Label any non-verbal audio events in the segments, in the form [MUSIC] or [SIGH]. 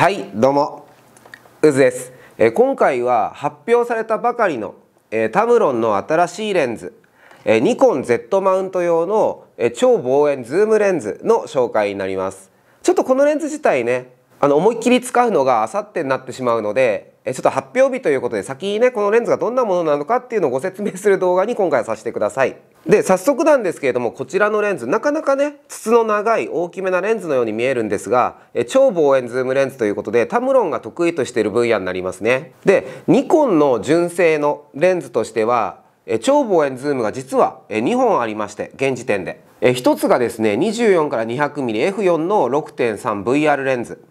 はいどうもうずです、えー、今回は発表されたばかりの、えー、タムロンの新しいレンズ、えー、ニコン Z マウント用の、え超望遠ズームレンズの紹介になりますちょっとこのレンズ自体ねあの思いっきり使うのがあさってになってしまうのでちょっと発表日ということで先にねこのレンズがどんなものなのかっていうのをご説明する動画に今回はさせてください。で早速なんですけれどもこちらのレンズなかなかね筒の長い大きめなレンズのように見えるんですが超望遠ズームレンズということでタムロンが得意としている分野になりますね。でニコンの純正のレンズとしては超望遠ズームが実は2本ありまして現時点で。1つがですね24から 200mmF4 の 6.3VR レンズ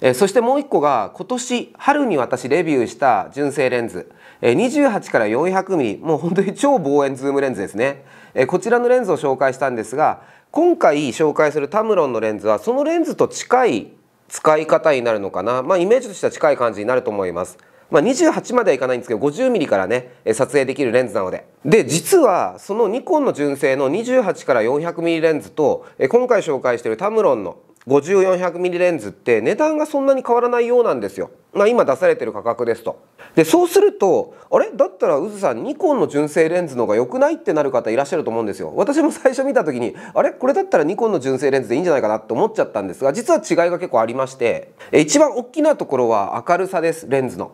えそしてもう1個が今年春に私レビューした純正レンズ、え28から 400mm もう本当に超望遠ズームレンズですね、えこちらのレンズを紹介したんですが今回紹介するタムロンのレンズはそのレンズと近い使い方になるのかな、まあ、イメージとしては近い感じになると思います。まあ、28まではいかないんですけど 50mm からね撮影できるレンズなのでで実はそのニコンの純正の28から 400mm レンズと今回紹介しているタムロンの5 4 0 0ミリレンズって値段がそんなに変わらないようなんですよ。まあ、今出されてる価格ですと。でそうするとあれだったらうずさんニコンの純正レンズの方が良くないってなる方いらっしゃると思うんですよ。私も最初見た時にあれこれだったらニコンの純正レンズでいいんじゃないかなと思っちゃったんですが実は違いが結構ありまして一番大きなところは明るさですレンズの。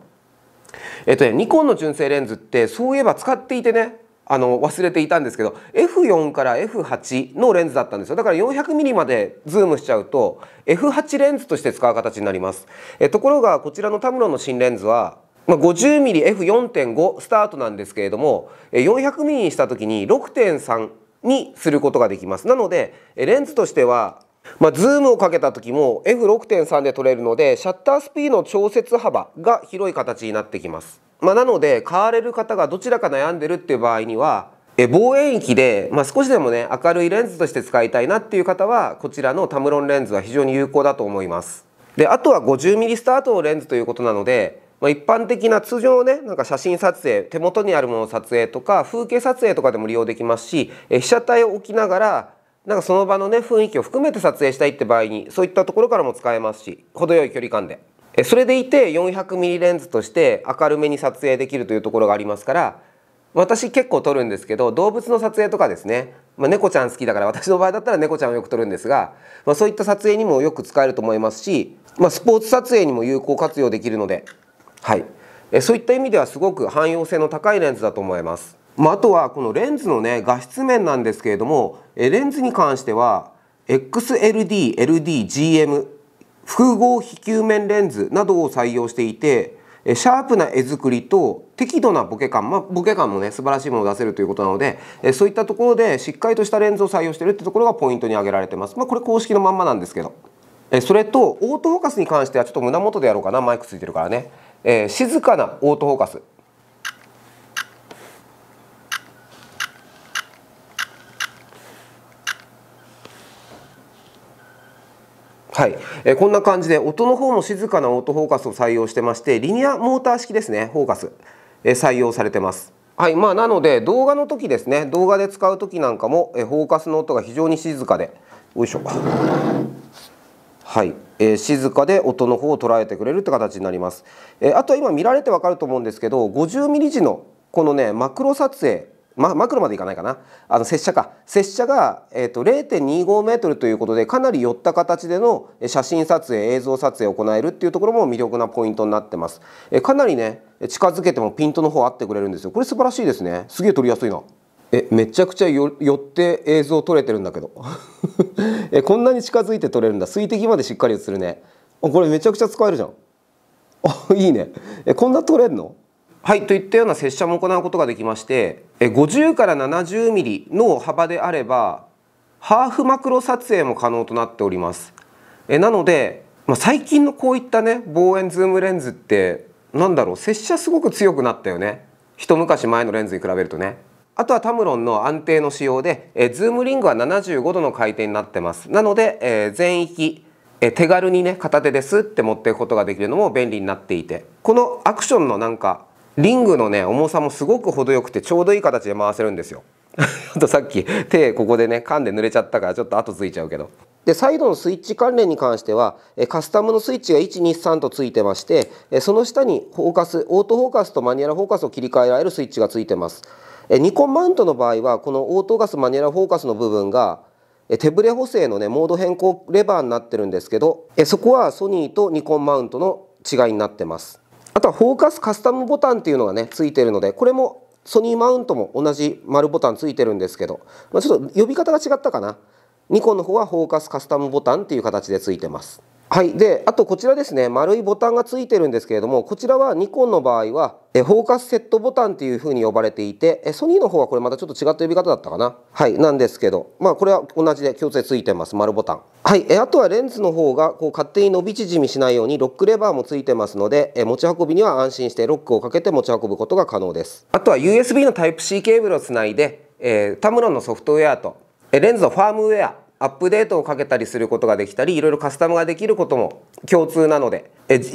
えっとねニコンの純正レンズってそういえば使っていてねあの忘れていたんですけど F4 から F8 のレンズだったんですよだから 400mm までズームしちゃうと F8 レンズとして使う形になりますえところがこちらのタムロンの新レンズはま 50mmF4.5 スタートなんですけれども 400mm にした時に6.3にすることができますなのでレンズとしてはまあ、ズームをかけた時も F6.3 で撮れるのでシャッタースピードの調節幅が広い形になってきます。まあ、なので買われる方がどちらか悩んでるっていう場合には望遠域で、まあ、少しでもね明るいレンズとして使いたいなっていう方はこちらのタムロンレンズは非常に有効だと思います。であとは 50mm スタートのレンズということなので、まあ、一般的な通常のねなんか写真撮影手元にあるもの撮影とか風景撮影とかでも利用できますし被写体を置きながらなんかその場のね雰囲気を含めて撮影したいって場合にそういったところからも使えますし程よい距離感で。それでいて 400mm レンズとして明るめに撮影できるというところがありますから私結構撮るんですけど動物の撮影とかですね、まあ、猫ちゃん好きだから私の場合だったら猫ちゃんをよく撮るんですが、まあ、そういった撮影にもよく使えると思いますし、まあ、スポーツ撮影にも有効活用できるので、はい、えそういった意味ではすごく汎用性の高いレンズだと思います。まあ、あとはこのレンズのね画質面なんですけれどもレンズに関しては XLD、LD、GM 複合非球面レンズなどを採用していてシャープな絵作りと適度なボケ感、まあ、ボケ感もね素晴らしいものを出せるということなのでそういったところでしっかりとしたレンズを採用してるってところがポイントに挙げられてます。まあ、これ公式のまんまなんですけどそれとオートフォーカスに関してはちょっと胸元でやろうかなマイクついてるからね、えー、静かなオートフォーカスはい、えー、こんな感じで音の方も静かなオートフォーカスを採用してましてリニアモーター式ですねフォーカス、えー、採用されてます。はいまあ、なので動画の時ですね動画で使う時なんかも、えー、フォーカスの音が非常に静かでよいしょはい、えー、静かで音の方を捉えてくれるって形になります、えー、あとは今見られてわかると思うんですけど 50mm 時のこのねマクロ撮影ま、マクロまでいかないかなあの拙者か拙者が、えーと、0.25メートルということでかなり寄った形での写真撮影映像撮影を行えるっていうところも魅力なポイントになってます、えー、かなりね近づけてもピントの方合ってくれるんですよこれ素晴らしいですねすげえ撮りやすいなえめちゃくちゃ寄って映像撮れてるんだけど [LAUGHS] えこんなに近づいて撮れるんだ水滴までしっかり映るねこれめちゃくちゃ使えるじゃんあいいねえこんな撮れんのはいといったような接写も行うことができまして50から70ミリの幅であればハーフマクロ撮影も可能となっておりますなので、まあ、最近のこういったね望遠ズームレンズってなんだろう接写すごく強くなったよね一昔前のレンズに比べるとねあとはタムロンの安定の仕様でえズームリングは75度の回転になってますなので、えー、全域え手軽にね片手ですって持っていくことができるのも便利になっていてこのアクションのなんかリングのね重さもすごく程よくてちょうどいい形で回せるんですよち [LAUGHS] とさっき手ここでね噛んで濡れちゃったからちょっと後ついちゃうけどでサイドのスイッチ関連に関してはカスタムのスイッチが123とついてましてその下にフォーカスオートフォーカスとマニュアルフォーカスを切り替えられるスイッチがついてますニコンマウントの場合はこのオートガスマニュアルフォーカスの部分が手ブレ補正のねモード変更レバーになってるんですけどそこはソニーとニコンマウントの違いになってますあとはフォーカスカスタムボタンっていうのがねついてるのでこれもソニーマウントも同じ丸ボタンついてるんですけど、まあ、ちょっと呼び方が違ったかなニコンの方はフォーカスカスタムボタンっていう形でついてます。はい、であとこちらですね丸いボタンがついてるんですけれどもこちらはニコンの場合はえフォーカスセットボタンっていう風に呼ばれていてえソニーの方はこれまたちょっと違った呼び方だったかなはいなんですけどまあこれは同じで共通でついてます丸ボタンはいえあとはレンズの方がこう勝手に伸び縮みしないようにロックレバーもついてますのでえ持ち運びには安心してロックをかけて持ち運ぶことが可能ですあとは USB の Type-C ケーブルをつないで、えー、タムロンのソフトウェアとえレンズのファームウェアアップデートをかけたりすることができたりいろいろカスタムができることも共通なので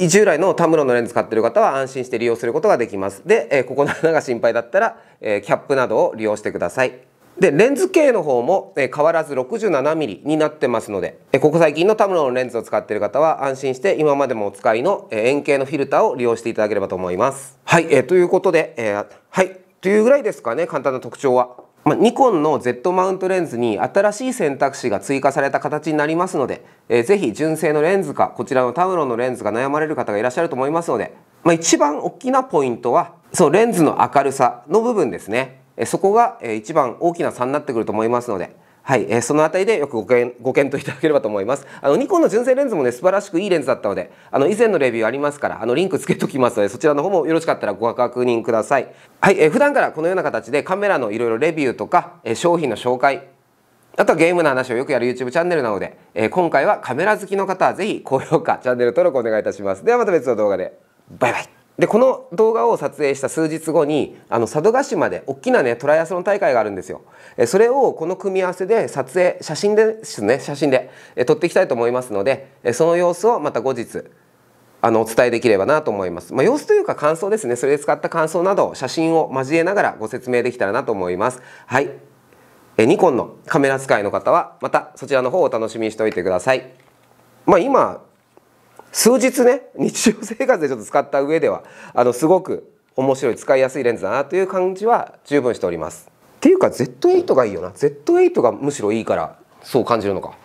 従来のタムロのレンズ使ってる方は安心して利用することができますでここの穴が心配だったらキャップなどを利用してくださいでレンズ径の方も変わらず 67mm になってますのでここ最近のタムロのレンズを使っている方は安心して今までもお使いの円形のフィルターを利用していただければと思いますはい、えー、ということで、えー、はいというぐらいですかね簡単な特徴はまあ、ニコンの Z マウントレンズに新しい選択肢が追加された形になりますので、えー、ぜひ純正のレンズかこちらのタウロンのレンズが悩まれる方がいらっしゃると思いますので、まあ、一番大きなポイントはそうレンズの明るさの部分ですね、えー、そこが、えー、一番大きな差になってくると思いますのではい、えー、そのあたりでよくご検ご検討いただければと思います。あのニコンの純正レンズもね素晴らしくいいレンズだったので、あの以前のレビューありますから、あのリンクつけときますので、そちらの方もよろしかったらご確認ください。はい、えー、普段からこのような形でカメラのいろいろレビューとか、えー、商品の紹介、あとはゲームの話をよくやる YouTube チャンネルなので、えー、今回はカメラ好きの方はぜひ高評価、チャンネル登録お願いいたします。ではまた別の動画で。バイバイ。でこの動画を撮影した数日後にあの佐渡島で大きなねトライアスロン大会があるんですよえそれをこの組み合わせで撮影写真ですね写真でえ撮っていきたいと思いますのでえその様子をまた後日あのお伝えできればなと思います、まあ、様子というか感想ですねそれで使った感想など写真を交えながらご説明できたらなと思いますはいえニコンのカメラ使いの方はまたそちらの方をお楽しみにしておいてくださいまあ今数日ね日常生活でちょっと使った上ではあのすごく面白い使いやすいレンズだなという感じは十分しております。っていうか Z8 がいいよな Z8 がむしろいいからそう感じるのか。